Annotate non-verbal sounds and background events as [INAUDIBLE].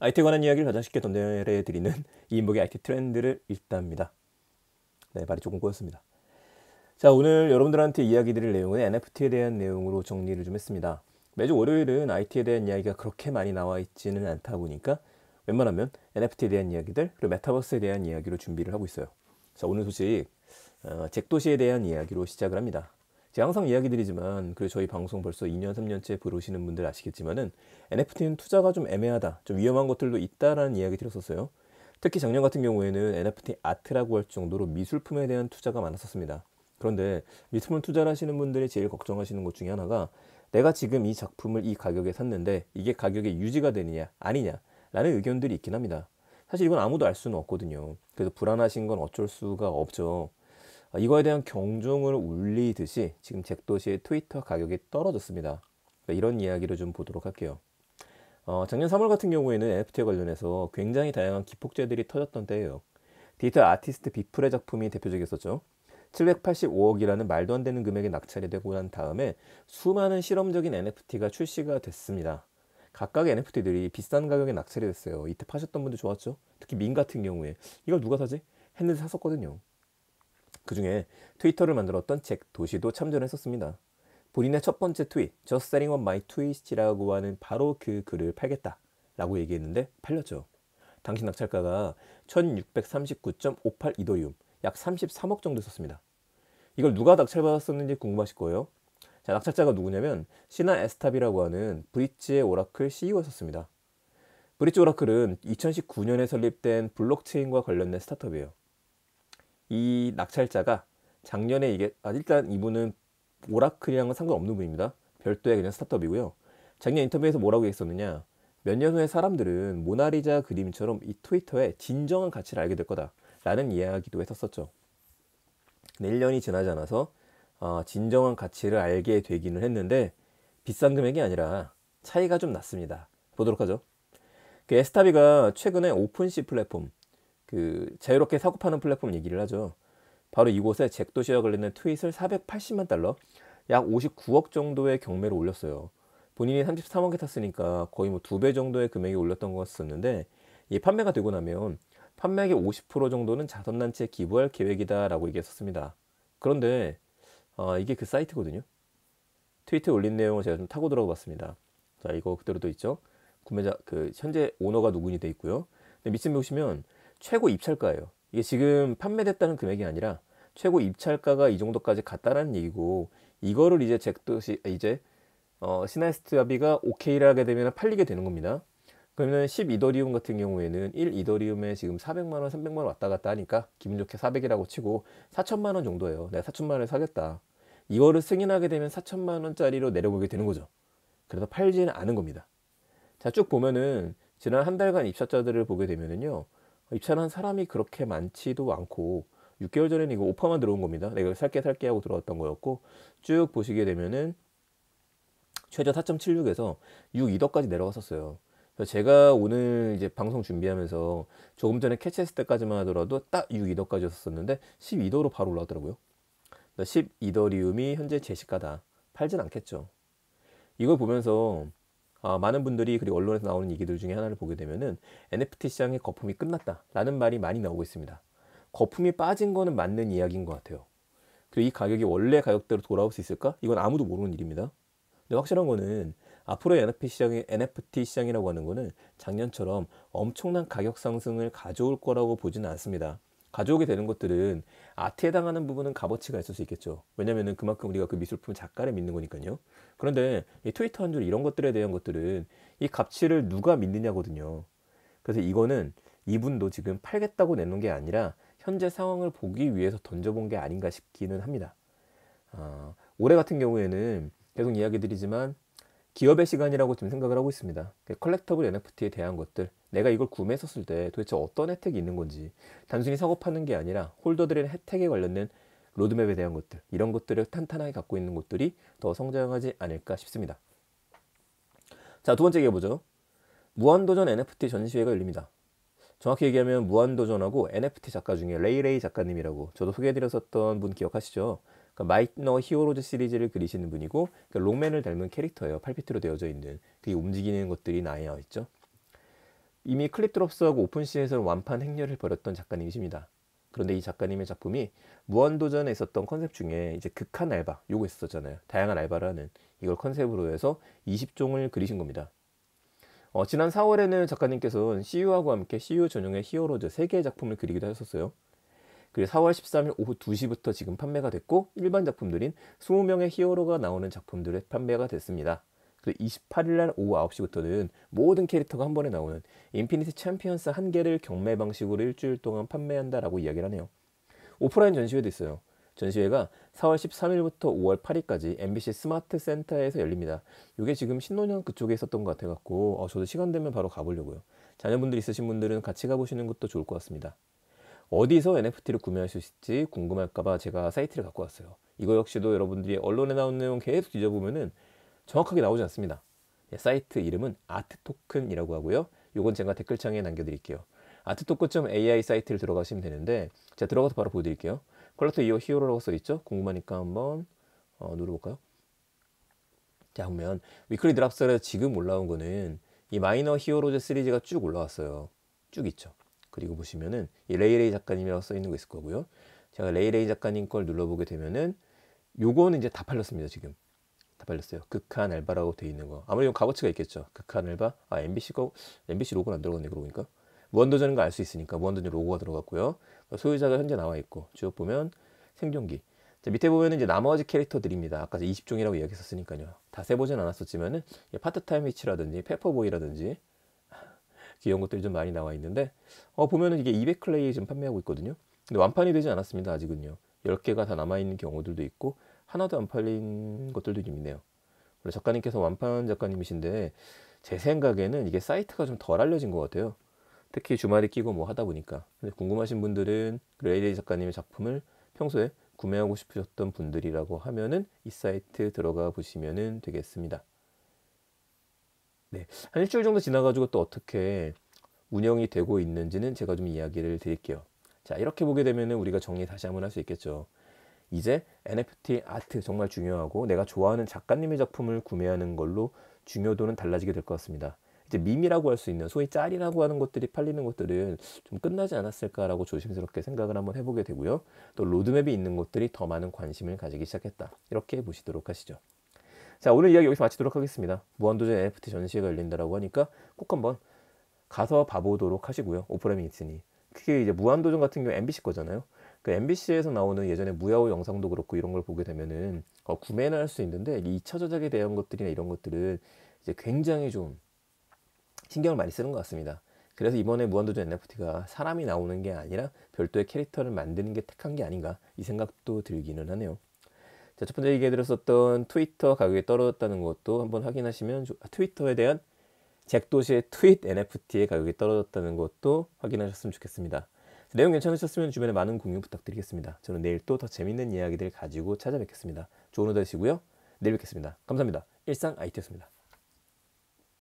IT에 관한 이야기를 가장 쉽게 전달해드리는 이인복의 IT 트렌드를 읽답니다. 네, 말이 조금 꼬였습니다. 자, 오늘 여러분들한테 이야기 드릴 내용은 NFT에 대한 내용으로 정리를 좀 했습니다. 매주 월요일은 IT에 대한 이야기가 그렇게 많이 나와 있지는 않다 보니까 웬만하면 NFT에 대한 이야기들, 그리고 메타버스에 대한 이야기로 준비를 하고 있어요. 자, 오늘 소식, 어, 잭도시에 대한 이야기로 시작을 합니다. 제가 항상 이야기 드리지만 그 저희 방송 벌써 2년 3년째 보시는 분들 아시겠지만은 NFT는 투자가 좀 애매하다, 좀 위험한 것들도 있다라는 이야기 드렸었어요. 특히 작년 같은 경우에는 NFT 아트라고 할 정도로 미술품에 대한 투자가 많았었습니다. 그런데 미술품 투자를 하시는 분들이 제일 걱정하시는 것 중에 하나가 내가 지금 이 작품을 이 가격에 샀는데 이게 가격에 유지가 되느냐 아니냐 라는 의견들이 있긴 합니다. 사실 이건 아무도 알 수는 없거든요. 그래서 불안하신 건 어쩔 수가 없죠. 아, 이거에 대한 경종을 울리듯이 지금 잭도시의 트위터 가격이 떨어졌습니다. 그러니까 이런 이야기를 좀 보도록 할게요. 어, 작년 3월 같은 경우에는 NFT 관련해서 굉장히 다양한 기폭제들이 터졌던 때예요. 디지털 아티스트 비플의 작품이 대표적이었었죠. 785억이라는 말도 안 되는 금액이 낙찰이 되고 난 다음에 수많은 실험적인 NFT가 출시가 됐습니다. 각각의 NFT들이 비싼 가격에 낙찰이 됐어요. 이때 파셨던 분들 좋았죠? 특히 민 같은 경우에 이걸 누가 사지? 했는데 샀었거든요. 그 중에 트위터를 만들었던 잭 도시도 참전했었습니다. 본인의 첫 번째 트윗, Just setting up my twitch라고 하는 바로 그 글을 팔겠다 라고 얘기했는데 팔렸죠. 당시 낙찰가가 1639.58 이더리움, 약 33억 정도 썼습니다. 이걸 누가 낙찰받았었는지 궁금하실 거예요. 자, 낙찰자가 누구냐면 시나 에스탑이라고 하는 브릿지의 오라클 CEO였었습니다. 브릿지 오라클은 2019년에 설립된 블록체인과 관련된 스타트업이에요. 이 낙찰자가 작년에 이게 아, 일단 이분은 오라클이랑은 상관없는 분입니다. 별도의 그냥 스타트업이고요. 작년 인터뷰에서 뭐라고 했었느냐 몇 년 후에 사람들은 모나리자 그림처럼 이 트위터의 진정한 가치를 알게 될 거다 라는 이야기도 했었었죠. 1년이 지나지 않아서 어, 진정한 가치를 알게 되기는 했는데 비싼 금액이 아니라 차이가 좀 났습니다. 보도록 하죠. 그 에스타비가 최근에 오픈시 플랫폼 그 자유롭게 사고 파는 플랫폼 얘기를 하죠. 바로 이곳에 잭도시와 관련된 트윗을 480만 달러, 약 59억 정도의 경매로 올렸어요. 본인이 33억에 탔으니까 거의 뭐 두 배 정도의 금액이 올렸던 것 같았는데 이 판매가 되고 나면 판매액의 50% 정도는 자선단체 기부할 계획이다라고 얘기했었습니다. 그런데 아, 이게 그 사이트거든요. 트위터에 올린 내용을 제가 좀 타고 들어가 봤습니다. 자 이거 그대로 도 있죠. 구매자 그 현재 오너가 누구니 돼 있고요. 근데 밑에 보시면 최고 입찰가예요. 이게 지금 판매됐다는 금액이 아니라 최고 입찰가가 이 정도까지 갔다라는 얘기고 이거를 이제 잭도시 이제 어, 시나이스트아비가 오케이를 하게 되면 팔리게 되는 겁니다. 그러면 12더리움 같은 경우에는 1이더리움에 지금 400만원, 300만원 왔다 갔다 하니까 기분 좋게 400이라고 치고 4천만원 정도예요. 내가 4천만원을 사겠다. 이거를 승인하게 되면 4천만원짜리로 내려오게 되는 거죠. 그래서 팔지는 않은 겁니다. 자, 쭉 보면은 지난 한 달간 입찰자들을 보게 되면은요. 입찰한 사람이 그렇게 많지도 않고 6개월 전에는 이거 오퍼만 들어온 겁니다. 내가 살게 살게 하고 들어왔던 거였고 쭉 보시게 되면은 최저 4.76에서 6.2도까지 내려갔었어요. 제가 오늘 이제 방송 준비하면서 조금 전에 캐치했을 때까지만 하더라도 딱 6.2도까지였었는데 12도로 바로 올라왔더라고요. 12더 그러니까 리움이 현재 제시가다. 팔진 않겠죠. 이걸 보면서 어, 많은 분들이 그리고 언론에서 나오는 얘기들 중에 하나를 보게 되면은 NFT 시장의 거품이 끝났다라는 말이 많이 나오고 있습니다. 거품이 빠진 거는 맞는 이야기인 것 같아요. 그리고 이 가격이 원래 가격대로 돌아올 수 있을까? 이건 아무도 모르는 일입니다. 근데 확실한 거는 앞으로 NFT 시장이 NFT 시장이라고 하는 거는 작년처럼 엄청난 가격 상승을 가져올 거라고 보지는 않습니다. 가져오게 되는 것들은 아트에 해당하는 부분은 값어치가 있을 수 있겠죠. 왜냐면은 그만큼 우리가 그 미술품 작가를 믿는 거니까요. 그런데 이 트위터 한 줄 이런 것들에 대한 것들은 이 값치를 누가 믿느냐거든요. 그래서 이거는 이분도 지금 팔겠다고 내놓은 게 아니라 현재 상황을 보기 위해서 던져본 게 아닌가 싶기는 합니다. 아, 올해 같은 경우에는 계속 이야기 드리지만 기업의 시간이라고 지금 생각을 하고 있습니다. 그 컬렉터블 NFT에 대한 것들 내가 이걸 구매했었을 때 도대체 어떤 혜택이 있는 건지 단순히 사고 파는 게 아니라 홀더들의 혜택에 관련된 로드맵에 대한 것들 이런 것들을 탄탄하게 갖고 있는 것들이더 성장하지 않을까 싶습니다. 자 두 번째 얘기해 보죠. 무한도전 NFT 전시회가 열립니다. 정확히 얘기하면 무한도전하고 NFT 작가 중에 레이레이 작가님이라고 저도 소개해드렸었던 분 기억하시죠? 그러니까 마이너 히어로즈 시리즈를 그리시는 분이고 그러니까 롱맨을 닮은 캐릭터예요. 팔피트로 되어져 있는 그게 움직이는 것들이 나와 있죠. 이미 클립드롭스하고 오픈시에서 완판 행렬을 벌였던 작가님이십니다. 그런데 이 작가님의 작품이 무한도전에 있었던 컨셉 중에 이제 극한 알바 요거 있었잖아요. 다양한 알바를 하는 이걸 컨셉으로 해서 20종을 그리신 겁니다. 어, 지난 4월에는 작가님께서는 CU하고 함께 CU 전용의 히어로즈 3개의 작품을 그리기도 하셨어요. 그리고 4월 13일 오후 2시부터 지금 판매가 됐고 일반 작품들인 20명의 히어로가 나오는 작품들의 판매가 됐습니다. 28일날 그 오후 9시부터는 모든 캐릭터가 한 번에 나오는 인피니티 챔피언스 한 개를 경매 방식으로 일주일 동안 판매한다라고 이야기를 하네요. 오프라인 전시회도 있어요. 전시회가 4월 13일부터 5월 8일까지 MBC 스마트 센터에서 열립니다. 이게 지금 신논현 그쪽에 있었던 것 같아갖고 어, 저도 시간 되면 바로 가보려고요. 자녀분들 있으신 분들은 같이 가보시는 것도 좋을 것 같습니다. 어디서 NFT를 구매할 수 있을지 궁금할까봐 제가 사이트를 갖고 왔어요. 이거 역시도 여러분들이 언론에 나온 내용 계속 뒤져보면은 정확하게 나오지 않습니다. 예, 사이트 이름은 아트토큰이라고 하고요. 이건 제가 댓글창에 남겨드릴게요. 아트토크.ai 사이트를 들어가시면 되는데 제가 들어가서 바로 보여드릴게요. 컬러터 이어 히어로라고 써있죠? 궁금하니까 한번 어, 눌러볼까요? 자 보면 위클리 드랍스에 지금 올라온 거는 이 마이너 히어로즈 시리즈가 쭉 올라왔어요. 쭉 있죠. 그리고 보시면은 이 레이레이 작가님이라고 써있는 거 있을 거고요. 제가 레이레이 작가님 걸 눌러보게 되면은 요거는 이제 다 팔렸습니다. 지금 발렸어요. 극한 알바라고 돼 있는 거. 아무래도 값어치가 있겠죠. 극한 알바. 아 MBC 거 MBC 로고는 안 들어갔네 그러니까 무한도전인 거알 수 있으니까 무한도전 로고가 들어갔고요. 소유자가 현재 나와 있고 주쭉 보면 생존기. 자, 밑에 보면 이제 나머지 캐릭터들입니다. 아까 20종이라고 이야기했었으니까요. 다 세보진 않았었지만은 파트타임 위치라든지 페퍼보이라든지 [LAUGHS] 귀여운 것들이 좀 많이 나와 있는데 어 보면은 이게 200클레이 지금 판매하고 있거든요. 근데 완판이 되지 않았습니다. 아직은요. 10개가 다 남아 있는 경우들도 있고 하나도 안 팔린 것들도 좀 있네요. 원래 작가님께서 완판 작가님이신데 제 생각에는 이게 사이트가 좀 덜 알려진 것 같아요. 특히 주말에 끼고 뭐 하다 보니까 궁금하신 분들은 레이레 작가님의 작품을 평소에 구매하고 싶으셨던 분들이라고 하면은 이 사이트 들어가 보시면 되겠습니다. 네, 한 일주일 정도 지나가지고 또 어떻게 운영이 되고 있는지는 제가 좀 이야기를 드릴게요. 자, 이렇게 보게 되면은 우리가 정리 다시 한번 할 수 있겠죠. 이제 NFT 아트 정말 중요하고 내가 좋아하는 작가님의 작품을 구매하는 걸로 중요도는 달라지게 될 것 같습니다. 이제 밈이라고 할 수 있는 소위 짤이라고 하는 것들이 팔리는 것들은 좀 끝나지 않았을까라고 조심스럽게 생각을 한번 해보게 되고요. 또 로드맵이 있는 것들이 더 많은 관심을 가지기 시작했다. 이렇게 보시도록 하시죠. 자 오늘 이야기 여기서 마치도록 하겠습니다. 무한도전 NFT 전시회가 열린다라고 하니까 꼭 한번 가서 봐보도록 하시고요. 오프라인 있으니그게 이제 무한도전 같은 경우 MBC 거잖아요. 그 MBC에서 나오는 예전에 무야호 영상도 그렇고 이런 걸 보게 되면은 어, 구매는 할 수 있는데 이차 저작에 대한 것들이나 이런 것들은 이제 굉장히 좀 신경을 많이 쓰는 것 같습니다. 그래서 이번에 무한도전 NFT가 사람이 나오는 게 아니라 별도의 캐릭터를 만드는 게 택한 게 아닌가 이 생각도 들기는 하네요. 자, 첫 번째 얘기해드렸었던 트위터 가격이 떨어졌다는 것도 한번 확인하시면 아, 트위터에 대한 잭도시의 트윗 NFT의 가격이 떨어졌다는 것도 확인하셨으면 좋겠습니다. 내용 괜찮으셨으면 주변에 많은 공유 부탁드리겠습니다. 저는 내일 또 더 재밌는 이야기들 가지고 찾아뵙겠습니다. 좋은 오후 되시고요. 내일 뵙겠습니다. 감사합니다. 일상 IT였습니다.